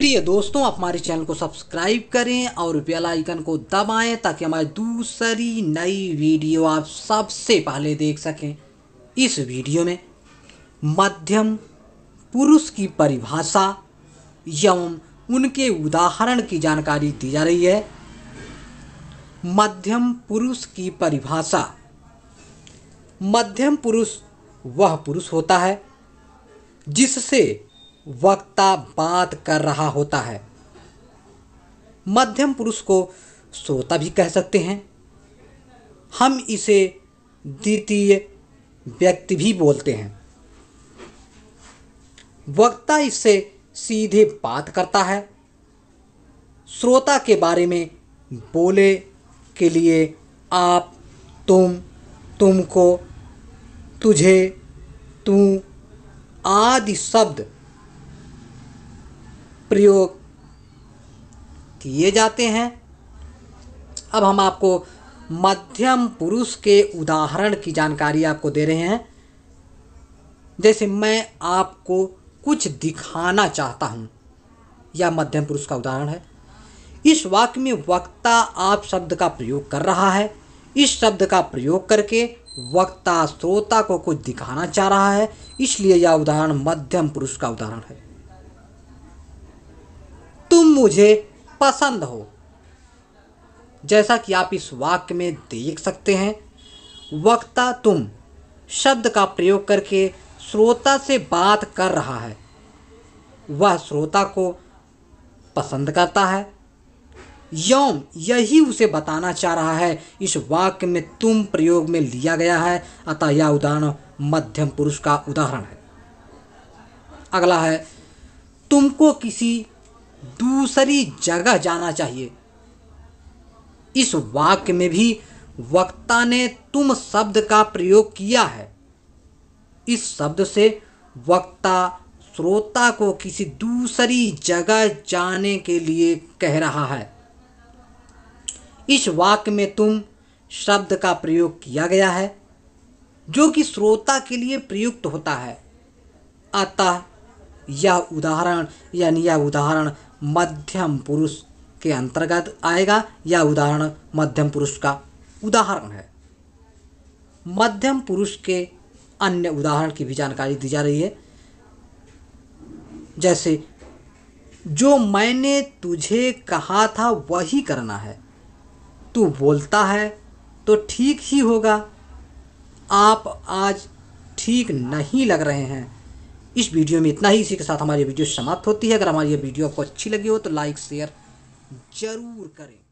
प्रिय दोस्तों आप हमारे चैनल को सब्सक्राइब करें और बेल आइकन को दबाएं ताकि हमारी दूसरी नई वीडियो आप सबसे पहले देख सकें इस वीडियो में मध्यम पुरुष की परिभाषा एवं उनके उदाहरण की जानकारी दी जा रही है मध्यम पुरुष की परिभाषा मध्यम पुरुष वह पुरुष होता है जिससे वक्ता बात कर रहा होता है मध्यम पुरुष को श्रोता भी कह सकते हैं हम इसे द्वितीय व्यक्ति भी बोलते हैं वक्ता इससे सीधे बात करता है श्रोता के बारे में बोले के लिए आप तुम तुमको तुझे तू आदि शब्द प्रयोग किए जाते हैं अब हम आपको मध्यम पुरुष के उदाहरण की जानकारी आपको दे रहे हैं जैसे मैं आपको कुछ दिखाना चाहता हूँ यह मध्यम पुरुष का उदाहरण है इस वाक्य में वक्ता आप शब्द का प्रयोग कर रहा है इस शब्द का प्रयोग करके वक्ता श्रोता को कुछ दिखाना चाह रहा है इसलिए यह उदाहरण मध्यम पुरुष का उदाहरण है मुझे पसंद हो जैसा कि आप इस वाक्य में देख सकते हैं वक्ता तुम शब्द का प्रयोग करके श्रोता से बात कर रहा है वह श्रोता को पसंद करता है यौम यही उसे बताना चाह रहा है इस वाक्य में तुम प्रयोग में लिया गया है अतः यह उदाहरण मध्यम पुरुष का उदाहरण है अगला है तुमको किसी दूसरी जगह जाना चाहिए इस वाक्य में भी वक्ता ने तुम शब्द का प्रयोग किया है इस शब्द से वक्ता श्रोता को किसी दूसरी जगह जाने के लिए कह रहा है इस वाक्य में तुम शब्द का प्रयोग किया गया है जो कि श्रोता के लिए प्रयुक्त होता है अतः यह उदाहरण यानी यह उदाहरण मध्यम पुरुष के अंतर्गत आएगा यह उदाहरण मध्यम पुरुष का उदाहरण है मध्यम पुरुष के अन्य उदाहरण की भी जानकारी दी जा रही है जैसे जो मैंने तुझे कहा था वही करना है तू बोलता है तो ठीक ही होगा आप आज ठीक नहीं लग रहे हैं इस वीडियो में इतना ही इसी के साथ हमारी वीडियो समाप्त होती है अगर हमारी ये वीडियो आपको अच्छी लगी हो तो लाइक शेयर ज़रूर करें